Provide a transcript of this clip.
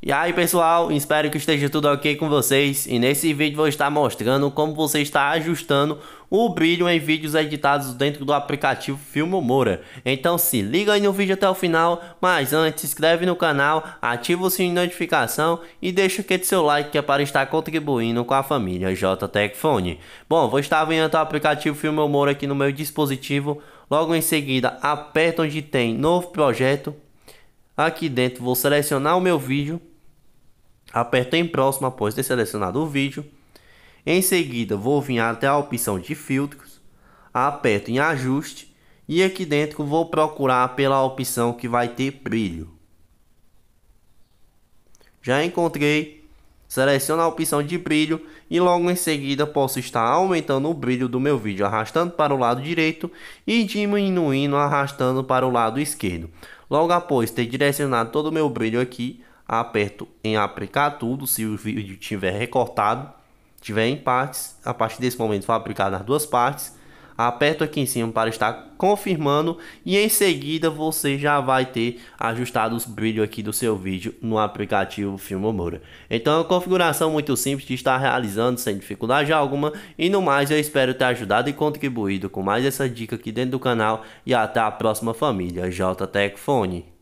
E aí pessoal, espero que esteja tudo ok com vocês e nesse vídeo vou estar mostrando como você está ajustando o brilho em vídeos editados dentro do aplicativo Filmomora. Então se liga aí no vídeo até o final, mas antes se inscreve no canal, ativa o sininho de notificação e deixa aqui seu like que é para estar contribuindo com a família JTEC Bom, vou estar vendo o aplicativo Filmomora aqui no meu dispositivo, logo em seguida aperta onde tem novo projeto, aqui dentro vou selecionar o meu vídeo Aperto em próximo após ter selecionado o vídeo. Em seguida, vou vir até a opção de filtros, aperto em ajuste e aqui dentro vou procurar pela opção que vai ter brilho. Já encontrei, seleciono a opção de brilho e logo em seguida posso estar aumentando o brilho do meu vídeo arrastando para o lado direito e diminuindo arrastando para o lado esquerdo. Logo após ter direcionado todo o meu brilho aqui, aperto em aplicar tudo, se o vídeo tiver recortado, tiver em partes, a partir desse momento vou aplicar nas duas partes, aperto aqui em cima para estar confirmando e em seguida você já vai ter ajustado os brilhos aqui do seu vídeo no aplicativo Filmomora. Então é uma configuração muito simples de estar realizando sem dificuldade alguma e no mais eu espero ter ajudado e contribuído com mais essa dica aqui dentro do canal e até a próxima família JTEC Fone.